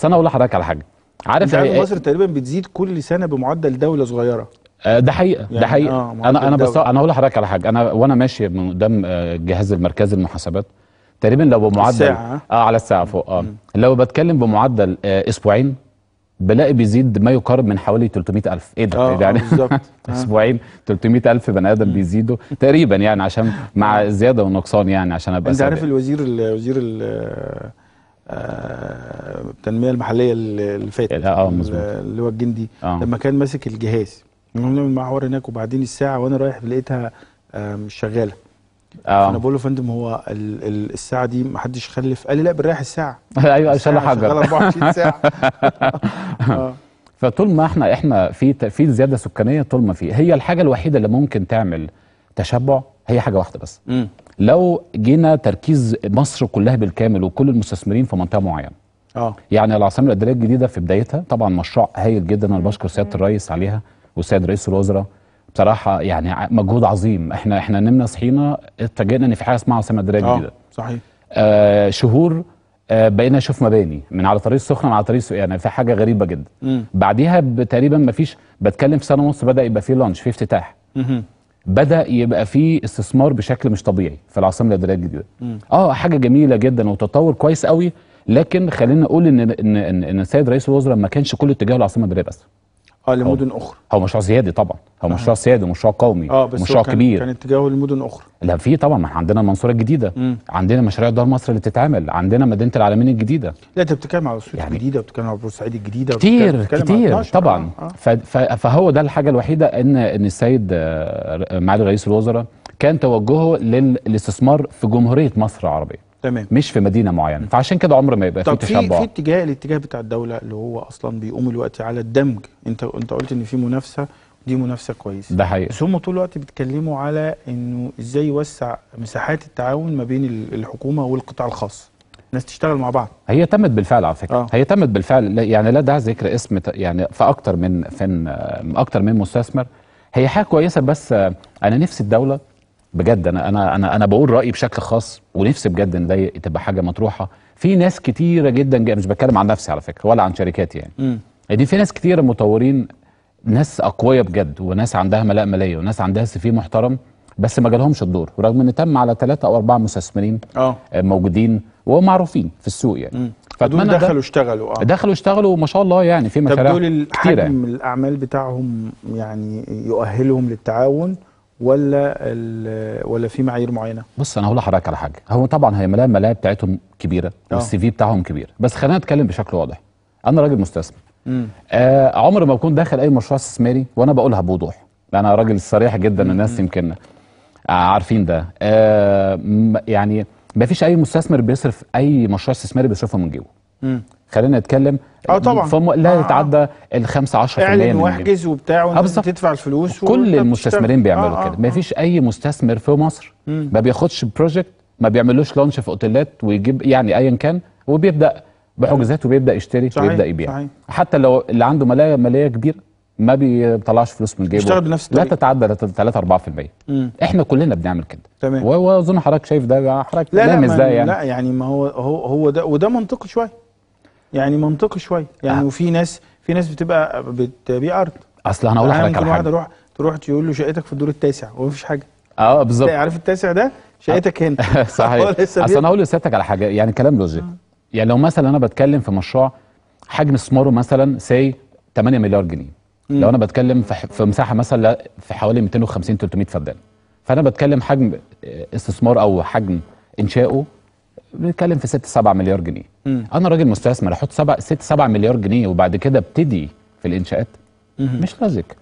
بس انا اقول لحضرتك على حاجه عارف يعني إيه مصر تقريبا بتزيد كل سنه بمعدل دوله صغيره آه، ده حقيقه يعني ده حقيقه آه انا انا بس انا اقول لحضرتك على حاجه انا وانا ماشي من قدام آه، جهاز المركز المحاسبات تقريبا لو بمعدل الساعة. آه؟, اه على الساعه فوق اه لو بتكلم بمعدل آه اسبوعين بلاقي بيزيد ما يقارب من حوالي 300000 ايه ده آه يعني بالظبط اسبوعين 300000 بني ادم بيزيدوا تقريبا يعني عشان مع زياده ونقصان يعني عشان ابقى انت عارف الوزير الوزير آه، التنميه المحليه اللي فاتت آه، اللي هو الجندي آه. لما كان ماسك الجهاز نعمل المعور هناك وبعدين الساعه وانا رايح لقيتها آه، مش شغاله اه فأنا بقول له فندم هو ال ال الساعه دي ما حدش خلف قال لي لا بنريح الساعه ايوه شال حجر 24 ساعه آه. فطول ما احنا احنا في في زياده سكانيه طول ما في هي الحاجه الوحيده اللي ممكن تعمل تشبع هي حاجه واحده بس لو جينا تركيز مصر كلها بالكامل وكل المستثمرين في منطقه معينه اه يعني العاصمه الاداريه الجديده في بدايتها طبعا مشروع هايل جدا انا بشكر سياده الرئيس عليها والسيد رئيس الوزراء بصراحه يعني مجهود عظيم احنا احنا نمنا صحينا اتفاجئنا ان في حاجه اسمها عاصمه اداريه آه، جديده اه صحيح آه شهور آه بقينا نشوف مباني من على طريق السخنه على طريق يعني في حاجه غريبه جدا بعديها تقريبا ما فيش بتكلم في سنه ونص بدا يبقى في لانش في افتتاح بدا يبقى فيه استثمار بشكل مش طبيعي في العاصمه الاداريه الجديده اه حاجه جميله جدا وتطور كويس قوي لكن خلينا نقول ان ان ان السيد رئيس الوزراء ما كانش كل اتجاهه العاصمه الاداريه بس اه لمدن اخرى هو مشروع سيادي طبعا هو آه. مشروع سيادي ومشروع قومي اه بس مشروع كان كبير كان اتجاهه لمدن اخرى لا في طبعا ما عندنا المنصوره الجديده مم. عندنا مشاريع دار مصر اللي بتتعمل عندنا مدينه العالمين الجديده لا انت بتتكلم على اسيوط يعني الجديده وبتتكلم على بورسعيد الجديده كتير كتير طبعا آه. آه. فهو ده الحاجه الوحيده ان ان السيد آه، معالي رئيس الوزراء كان توجهه للاستثمار في جمهوريه مصر العربيه تمام مش في مدينه معينه فعشان كده عمر ما يبقى في تشبع في اتجاه الاتجاه بتاع الدوله اللي هو اصلا بيقوم الوقت على الدمج انت انت قلت ان في منافسه دي منافسه كويسه ده حقيقي بس هم طول الوقت بيتكلموا على انه ازاي يوسع مساحات التعاون ما بين الحكومه والقطاع الخاص الناس تشتغل مع بعض هي تمت بالفعل على فكره آه. هي تمت بالفعل يعني لا ده ذكر اسم يعني في اكتر من فن اكتر من مستثمر هي حاجه كويسه بس انا نفسي الدوله بجد انا انا انا انا بقول رايي بشكل خاص ونفسي بجد ان ده تبقى حاجه مطروحه في ناس كتيره جدا مش بتكلم عن نفسي على فكره ولا عن شركاتي يعني دي يعني في ناس كتيره مطورين ناس اقوياء بجد وناس عندها ملاء ماليه وناس عندها سي في محترم بس ما جالهمش الدور رغم ان تم على ثلاثه او اربعه مستثمرين اه موجودين ومعروفين في السوق يعني فاتمنى فدول دخلوا اشتغلوا اه دخلوا اشتغلوا ما شاء الله يعني في مشاريع كتيره دول حجم يعني. الاعمال بتاعهم يعني يؤهلهم للتعاون ولا ولا في معايير معينه؟ بص انا هقول لحضرتك على حاجه، هو طبعا هي الملاعب بتاعتهم كبيره آه. والسي في بتاعهم كبير، بس خلينا نتكلم بشكل واضح. انا راجل مستثمر. آه عمر ما بكون داخل اي مشروع استثماري وانا بقولها بوضوح، انا راجل صريح جدا مم. الناس يمكن آه، عارفين ده. آه يعني ما فيش اي مستثمر بيصرف اي مشروع استثماري بيصرفه من جيبه. خلينا نتكلم اه طبعا فم... لا آه. يتعدى ال 5 10% اعلن واحجز وبتاع وانت بتدفع تدفع الفلوس كل المستثمرين بيعملوا آه, آه، كده ما آه. فيش اي مستثمر في مصر مم. ما بياخدش بروجكت ما بيعملوش لانش في اوتيلات ويجيب يعني ايا كان وبيبدا بحجوزات وبيبدا يشتري صحيح. ويبدا يبيع صحيح. حتى لو اللي عنده ملايه ماليه كبيره ما بيطلعش فلوس من جيبه بيشتغل بنفس الطريقه لا تتعدى 3 4% مم. احنا كلنا بنعمل كده تمام واظن حضرتك شايف ده حضرتك لا, لا, يعني لا يعني ما هو هو ده وده منطقي شويه يعني منطقي شويه يعني آه. وفي ناس في ناس بتبقى بتبيع ارض اصل انا اقول يعني لحضرتك على حاجه تروح تروح تقول له شقتك في الدور التاسع ومفيش حاجه اه بالظبط عارف التاسع ده شقتك هنا صحيح اصل انا اقول لسيادتك على حاجه يعني كلام لوجيك يعني لو مثلا انا بتكلم في مشروع حجم استثماره مثلا ساي 8 مليار جنيه لو انا بتكلم في, في مساحه مثلا في حوالي 250 300 فدان فانا بتكلم حجم آه، استثمار او حجم انشائه بنتكلم في 6 7 مليار جنيه انا راجل مستثمر احط 7 6 7 مليار جنيه وبعد كده ابتدي في الانشاءات مش لازق